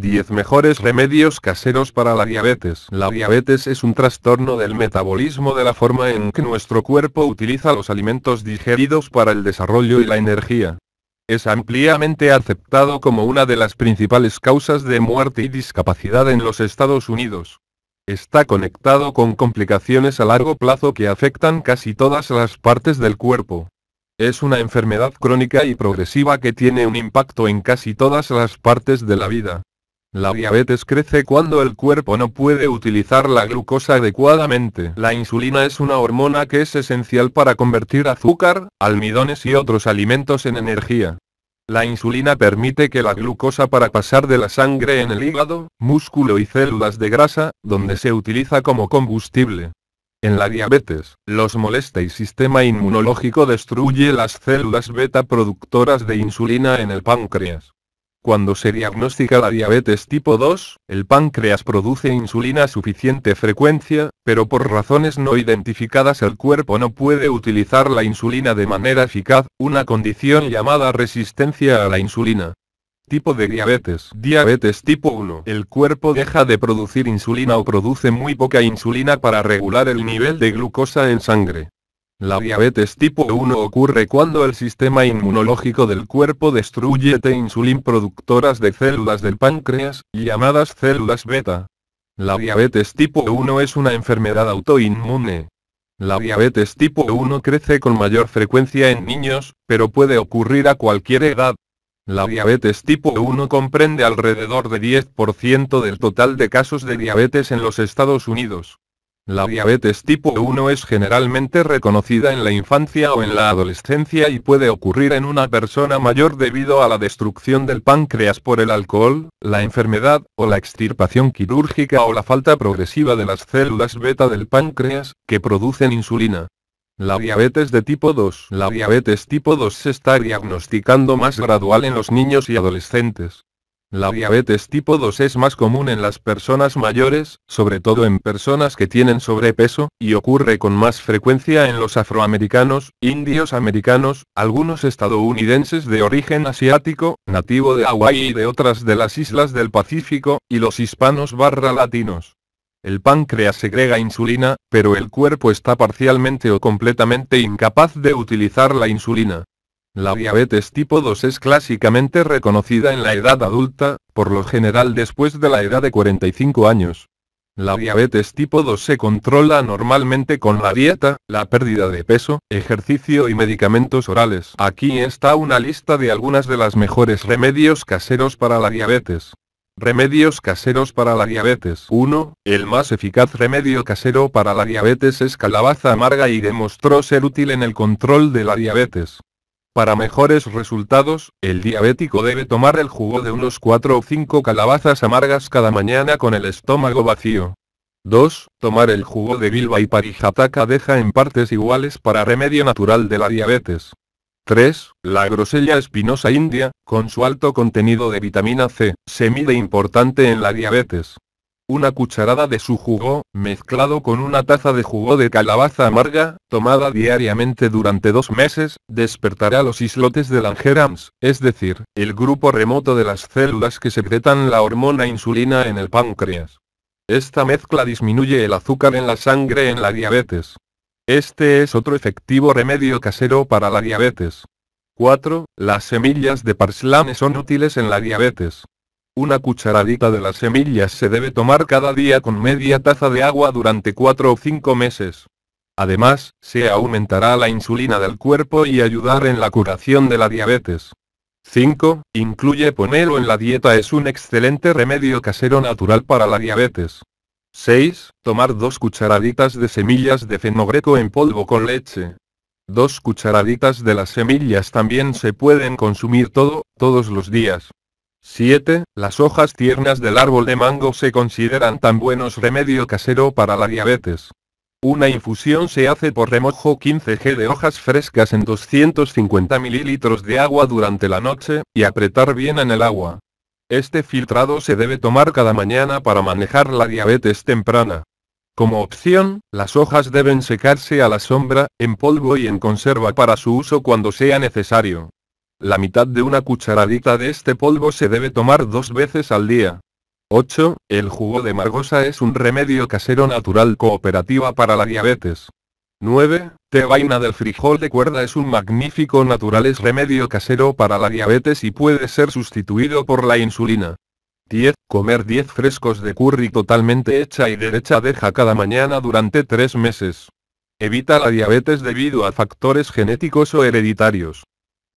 10 mejores remedios caseros para la diabetes. La diabetes es un trastorno del metabolismo de la forma en que nuestro cuerpo utiliza los alimentos digeridos para el desarrollo y la energía. Es ampliamente aceptado como una de las principales causas de muerte y discapacidad en los Estados Unidos. Está conectado con complicaciones a largo plazo que afectan casi todas las partes del cuerpo. Es una enfermedad crónica y progresiva que tiene un impacto en casi todas las partes de la vida. La diabetes crece cuando el cuerpo no puede utilizar la glucosa adecuadamente. La insulina es una hormona que es esencial para convertir azúcar, almidones y otros alimentos en energía. La insulina permite que la glucosa para pasar de la sangre en el hígado, músculo y células de grasa, donde se utiliza como combustible. En la diabetes, los molesta y sistema inmunológico destruye las células beta productoras de insulina en el páncreas. Cuando se diagnostica la diabetes tipo 2, el páncreas produce insulina a suficiente frecuencia, pero por razones no identificadas el cuerpo no puede utilizar la insulina de manera eficaz, una condición llamada resistencia a la insulina. Tipo de diabetes. Diabetes tipo 1. El cuerpo deja de producir insulina o produce muy poca insulina para regular el nivel de glucosa en sangre. La diabetes tipo 1 ocurre cuando el sistema inmunológico del cuerpo destruye t insulín productoras de células del páncreas, llamadas células beta. La diabetes tipo 1 es una enfermedad autoinmune. La diabetes tipo 1 crece con mayor frecuencia en niños, pero puede ocurrir a cualquier edad. La diabetes tipo 1 comprende alrededor de 10% del total de casos de diabetes en los Estados Unidos. La diabetes tipo 1 es generalmente reconocida en la infancia o en la adolescencia y puede ocurrir en una persona mayor debido a la destrucción del páncreas por el alcohol, la enfermedad, o la extirpación quirúrgica o la falta progresiva de las células beta del páncreas, que producen insulina. La diabetes de tipo 2. La diabetes tipo 2 se está diagnosticando más gradual en los niños y adolescentes. La diabetes tipo 2 es más común en las personas mayores, sobre todo en personas que tienen sobrepeso, y ocurre con más frecuencia en los afroamericanos, indios americanos, algunos estadounidenses de origen asiático, nativo de Hawái y de otras de las islas del Pacífico, y los hispanos barra latinos. El páncreas segrega insulina, pero el cuerpo está parcialmente o completamente incapaz de utilizar la insulina. La diabetes tipo 2 es clásicamente reconocida en la edad adulta, por lo general después de la edad de 45 años. La diabetes tipo 2 se controla normalmente con la dieta, la pérdida de peso, ejercicio y medicamentos orales. Aquí está una lista de algunas de las mejores remedios caseros para la diabetes. Remedios caseros para la diabetes 1. El más eficaz remedio casero para la diabetes es calabaza amarga y demostró ser útil en el control de la diabetes. Para mejores resultados, el diabético debe tomar el jugo de unos 4 o 5 calabazas amargas cada mañana con el estómago vacío. 2. Tomar el jugo de bilba y parijataca deja en partes iguales para remedio natural de la diabetes. 3. La grosella espinosa india, con su alto contenido de vitamina C, se mide importante en la diabetes una cucharada de su jugo, mezclado con una taza de jugo de calabaza amarga, tomada diariamente durante dos meses, despertará los islotes de Langerhans, es decir, el grupo remoto de las células que secretan la hormona insulina en el páncreas. Esta mezcla disminuye el azúcar en la sangre en la diabetes. Este es otro efectivo remedio casero para la diabetes. 4. Las semillas de parslane son útiles en la diabetes. Una cucharadita de las semillas se debe tomar cada día con media taza de agua durante 4 o 5 meses. Además, se aumentará la insulina del cuerpo y ayudar en la curación de la diabetes. 5. Incluye ponerlo en la dieta es un excelente remedio casero natural para la diabetes. 6. Tomar 2 cucharaditas de semillas de fenogreco en polvo con leche. Dos cucharaditas de las semillas también se pueden consumir todo, todos los días. 7. Las hojas tiernas del árbol de mango se consideran tan buenos remedio casero para la diabetes. Una infusión se hace por remojo 15 g de hojas frescas en 250 ml de agua durante la noche, y apretar bien en el agua. Este filtrado se debe tomar cada mañana para manejar la diabetes temprana. Como opción, las hojas deben secarse a la sombra, en polvo y en conserva para su uso cuando sea necesario. La mitad de una cucharadita de este polvo se debe tomar dos veces al día. 8. El jugo de margosa es un remedio casero natural cooperativa para la diabetes. 9. Te vaina del frijol de cuerda es un magnífico natural es remedio casero para la diabetes y puede ser sustituido por la insulina. 10. Comer 10 frescos de curry totalmente hecha y derecha deja cada mañana durante 3 meses. Evita la diabetes debido a factores genéticos o hereditarios.